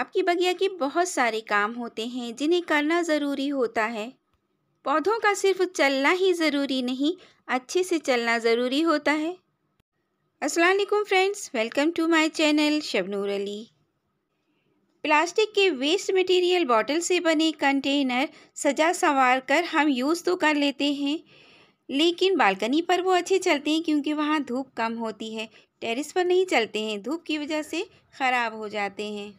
आपकी बगिया के बहुत सारे काम होते हैं जिन्हें करना ज़रूरी होता है पौधों का सिर्फ चलना ही ज़रूरी नहीं अच्छे से चलना ज़रूरी होता है Aslam friends welcome to my channel Shabnoor Ali plastic के वेस्ट मटेरियल बॉटल से बने कंटेनर सजा संवार कर हम यूज़ तो कर लेते हैं लेकिन बालकनी पर वो अच्छे चलते हैं क्योंकि वहाँ धूप कम होती है टेरेस पर नहीं चलते हैं धूप की वजह से ख़राब हो जाते हैं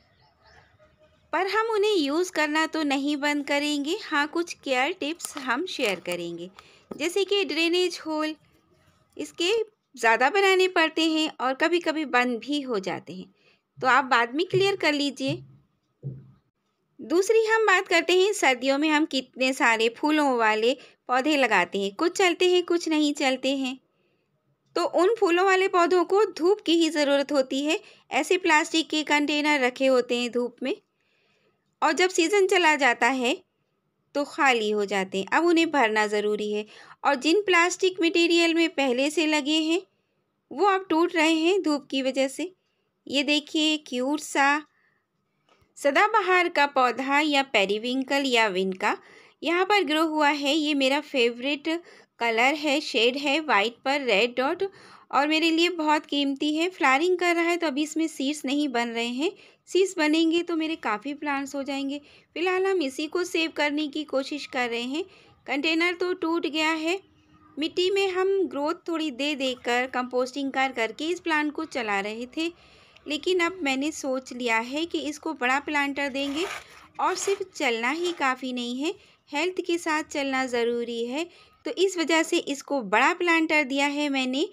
पर हम उन्हें यूज़ करना तो नहीं बंद करेंगे हाँ कुछ केयर टिप्स हम शेयर करेंगे जैसे कि ड्रेनेज होल इसके ज़्यादा बनाने पड़ते हैं और कभी कभी बंद भी हो जाते हैं तो आप बाद में क्लियर कर लीजिए दूसरी हम बात करते हैं सर्दियों में हम कितने सारे फूलों वाले पौधे लगाते हैं कुछ चलते हैं कुछ नहीं चलते हैं तो उन फूलों वाले पौधों को धूप की ही ज़रूरत होती है ऐसे प्लास्टिक के कंटेनर रखे होते हैं धूप में और जब सीज़न चला जाता है तो खाली हो जाते हैं अब उन्हें भरना ज़रूरी है और जिन प्लास्टिक मटेरियल में पहले से लगे हैं वो अब टूट रहे हैं धूप की वजह से ये देखिए क्यूट सा सदाबहार का पौधा या पेरीविंकल या विनका यहाँ पर ग्रो हुआ है ये मेरा फेवरेट कलर है शेड है वाइट पर रेड डॉट और मेरे लिए बहुत कीमती है फ्लारिंग कर रहा है तो अभी इसमें सीड्स नहीं बन रहे हैं सीड्स बनेंगे तो मेरे काफ़ी प्लांट्स हो जाएंगे फ़िलहाल हम इसी को सेव करने की कोशिश कर रहे हैं कंटेनर तो टूट गया है मिट्टी में हम ग्रोथ थोड़ी दे देकर कंपोस्टिंग कर करके इस प्लांट को चला रहे थे लेकिन अब मैंने सोच लिया है कि इसको बड़ा प्लांटर देंगे और सिर्फ चलना ही काफ़ी नहीं है हेल्थ के साथ चलना ज़रूरी है तो इस वजह से इसको बड़ा प्लांटर दिया है मैंने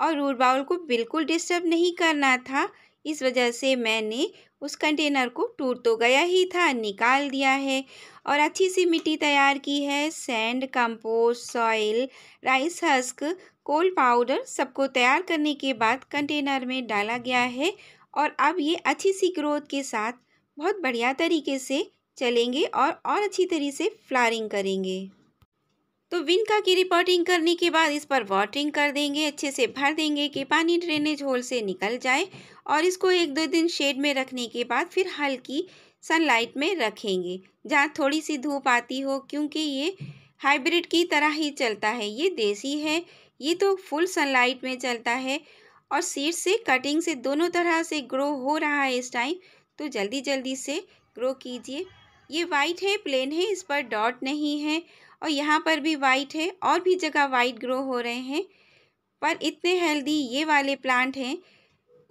और रूट बाउल को बिल्कुल डिस्टर्ब नहीं करना था इस वजह से मैंने उस कंटेनर को टूट तो गया ही था निकाल दिया है और अच्छी सी मिट्टी तैयार की है sand compost soil rice husk coal powder सबको तैयार करने के बाद कंटेनर में डाला गया है और अब ये अच्छी सी ग्रोथ के साथ बहुत बढ़िया तरीके से चलेंगे और और अच्छी तरीके से फ्लारिंग करेंगे तो विनका की रिपोर्टिंग करने के बाद इस पर वाटरिंग कर देंगे अच्छे से भर देंगे कि पानी ड्रेनेज होल से निकल जाए और इसको एक दो दिन शेड में रखने के बाद फिर हल्की सनलाइट में रखेंगे जहाँ थोड़ी सी धूप आती हो क्योंकि ये हाइब्रिड की तरह ही चलता है ये देसी है ये तो फुल सनलाइट में चलता है और सीड से कटिंग से दोनों तरह से ग्रो हो रहा है इस टाइम तो जल्दी जल्दी से ग्रो कीजिए ये वाइट है प्लेन है इस पर डॉट नहीं है और यहाँ पर भी वाइट है और भी जगह वाइट ग्रो हो रहे हैं पर इतने हेल्दी ये वाले प्लांट हैं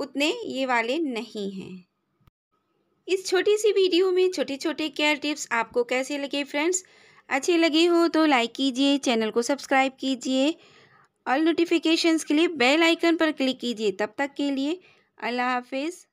उतने ये वाले नहीं हैं इस छोटी सी वीडियो में छोटे छोटे केयर टिप्स आपको कैसे लगे फ्रेंड्स अच्छे लगे हो तो लाइक कीजिए चैनल को सब्सक्राइब कीजिए ऑल नोटिफिकेशंस के लिए बेल आइकन पर क्लिक कीजिए तब तक के लिए अल्लाह हाफिज़